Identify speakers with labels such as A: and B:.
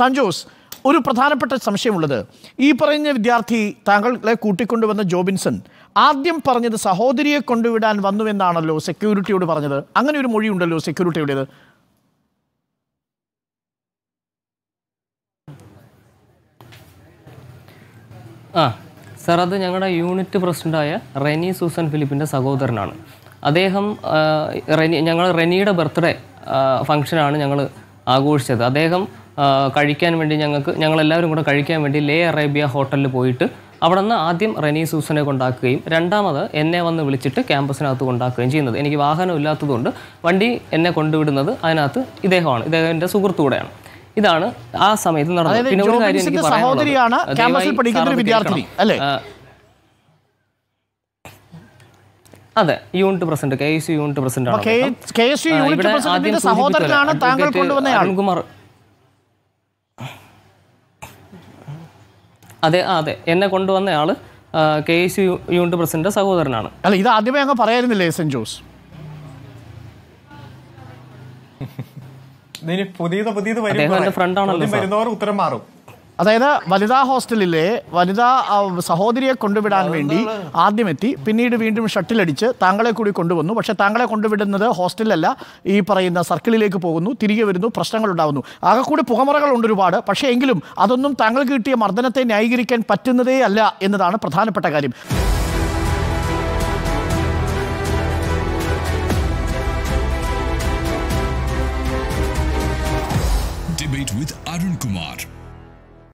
A: സഞ്ജോസ് ഒരു പ്രധാനപ്പെട്ട സംശയമുള്ളത് ഈ പറയുന്ന വിദ്യാർത്ഥി താങ്കളെ കൂട്ടിക്കൊണ്ടുവന്ന ജോബിൻസൺ ആദ്യം പറഞ്ഞത് സഹോദരിയെ കൊണ്ടുവിടാൻ വന്നു എന്നാണല്ലോ സെക്യൂരിറ്റിയോട് പറഞ്ഞത് അങ്ങനെ ഒരു ഉണ്ടല്ലോ സെക്യൂരിറ്റിയുടേത്
B: ആ സർ അത് ഞങ്ങളുടെ യൂണിറ്റ് പ്രസിഡൻ്റായ റെനി സൂസൻ ഫിലിപ്പിൻ്റെ സഹോദരനാണ് അദ്ദേഹം റെനി ഞങ്ങൾ റെനിയുടെ ബർത്ത്ഡേ ഫംഗ്ഷനാണ് ഞങ്ങൾ ആഘോഷിച്ചത് അദ്ദേഹം കഴിക്കാൻ വേണ്ടി ഞങ്ങൾക്ക് ഞങ്ങളെല്ലാവരും കൂടെ കഴിക്കാൻ വേണ്ടി ലേ അറേബ്യ ഹോട്ടലിൽ പോയിട്ട് അവിടെ നിന്ന് ആദ്യം റെനി സൂസനെ കൊണ്ടാക്കുകയും രണ്ടാമത് എന്നെ വന്ന് വിളിച്ചിട്ട് ക്യാമ്പസിനകത്ത് കൊണ്ടാക്കുകയും ചെയ്യുന്നത് എനിക്ക് വാഹനം ഇല്ലാത്തതുകൊണ്ട് വണ്ടി എന്നെ കൊണ്ടുവിടുന്നത് അതിനകത്ത് ഇദ്ദേഹമാണ് ഇദ്ദേഹം എൻ്റെ സുഹൃത്തുകൂടെയാണ് ഇതാണ് ആ സമയത്ത് നടന്നത് പിന്നെ ഒരു അതെ unit president K S U unit president ആണ് അരുൺകുമാർ അതെ അതെ എന്നെ കൊണ്ടുവന്ന ആള് കെ എസ് യൂണിറ്റ് പ്രസിഡന്റ് സഹോദരനാണ് അല്ല ഇത് ആദ്യമേ അങ്ങ് പറയായിരുന്നില്ലേ സെന്റ് ജോസ് പുതിയത് പുതിയത് വരുന്നവർ
A: ഉത്തരം മാറും അതായത് വനിതാ ഹോസ്റ്റലിലെ വനിതാ സഹോദരിയെ കൊണ്ടുവിടാൻ വേണ്ടി ആദ്യം എത്തി പിന്നീട് വീണ്ടും ഷട്ടിലടിച്ച് താങ്കളെ കൂടി കൊണ്ടുവന്നു പക്ഷേ താങ്കളെ കൊണ്ടുവിടുന്നത് ഹോസ്റ്റലിലല്ല ഈ പറയുന്ന സർക്കിളിലേക്ക് പോകുന്നു തിരികെ വരുന്നു പ്രശ്നങ്ങൾ ഉണ്ടാകുന്നു ആകെ കൂടി പുകമുറകളുണ്ട് ഒരുപാട് പക്ഷേ എങ്കിലും അതൊന്നും താങ്കൾക്ക് കിട്ടിയ മർദ്ദനത്തെ ന്യായീകരിക്കാൻ പറ്റുന്നതേ അല്ല എന്നതാണ് പ്രധാനപ്പെട്ട കാര്യം
B: with Arun Kumar.